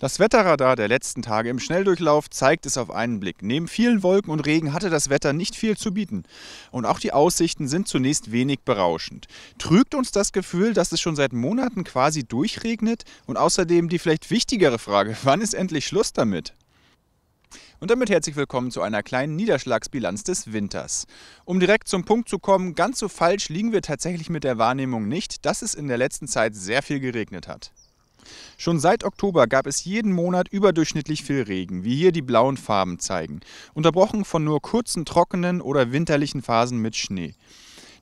Das Wetterradar der letzten Tage im Schnelldurchlauf zeigt es auf einen Blick. Neben vielen Wolken und Regen hatte das Wetter nicht viel zu bieten. Und auch die Aussichten sind zunächst wenig berauschend. Trügt uns das Gefühl, dass es schon seit Monaten quasi durchregnet? Und außerdem die vielleicht wichtigere Frage, wann ist endlich Schluss damit? Und damit herzlich willkommen zu einer kleinen Niederschlagsbilanz des Winters. Um direkt zum Punkt zu kommen, ganz so falsch liegen wir tatsächlich mit der Wahrnehmung nicht, dass es in der letzten Zeit sehr viel geregnet hat. Schon seit Oktober gab es jeden Monat überdurchschnittlich viel Regen, wie hier die blauen Farben zeigen, unterbrochen von nur kurzen trockenen oder winterlichen Phasen mit Schnee.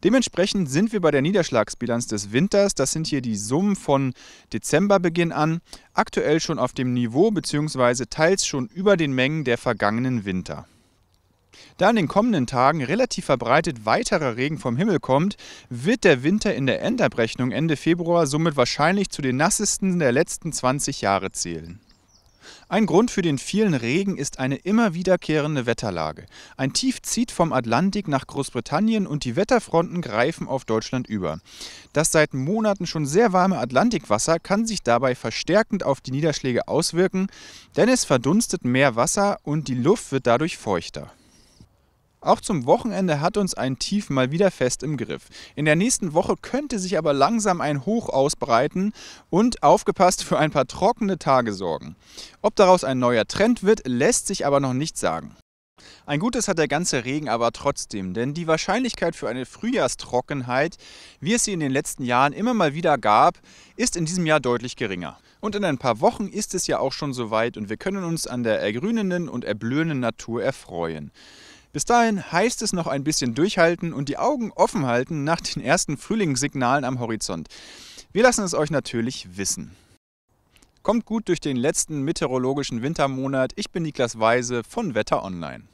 Dementsprechend sind wir bei der Niederschlagsbilanz des Winters, das sind hier die Summen von Dezemberbeginn an, aktuell schon auf dem Niveau bzw. teils schon über den Mengen der vergangenen Winter. Da in den kommenden Tagen relativ verbreitet weiterer Regen vom Himmel kommt, wird der Winter in der Endabrechnung Ende Februar somit wahrscheinlich zu den nassesten der letzten 20 Jahre zählen. Ein Grund für den vielen Regen ist eine immer wiederkehrende Wetterlage. Ein Tief zieht vom Atlantik nach Großbritannien und die Wetterfronten greifen auf Deutschland über. Das seit Monaten schon sehr warme Atlantikwasser kann sich dabei verstärkend auf die Niederschläge auswirken, denn es verdunstet mehr Wasser und die Luft wird dadurch feuchter. Auch zum Wochenende hat uns ein Tief mal wieder fest im Griff. In der nächsten Woche könnte sich aber langsam ein Hoch ausbreiten und aufgepasst für ein paar trockene Tage sorgen. Ob daraus ein neuer Trend wird, lässt sich aber noch nicht sagen. Ein Gutes hat der ganze Regen aber trotzdem, denn die Wahrscheinlichkeit für eine Frühjahrstrockenheit, wie es sie in den letzten Jahren immer mal wieder gab, ist in diesem Jahr deutlich geringer. Und in ein paar Wochen ist es ja auch schon soweit und wir können uns an der ergrünenden und erblühenden Natur erfreuen. Bis dahin heißt es noch ein bisschen durchhalten und die Augen offen halten nach den ersten Frühlingssignalen am Horizont. Wir lassen es euch natürlich wissen. Kommt gut durch den letzten meteorologischen Wintermonat. Ich bin Niklas Weise von Wetter Online.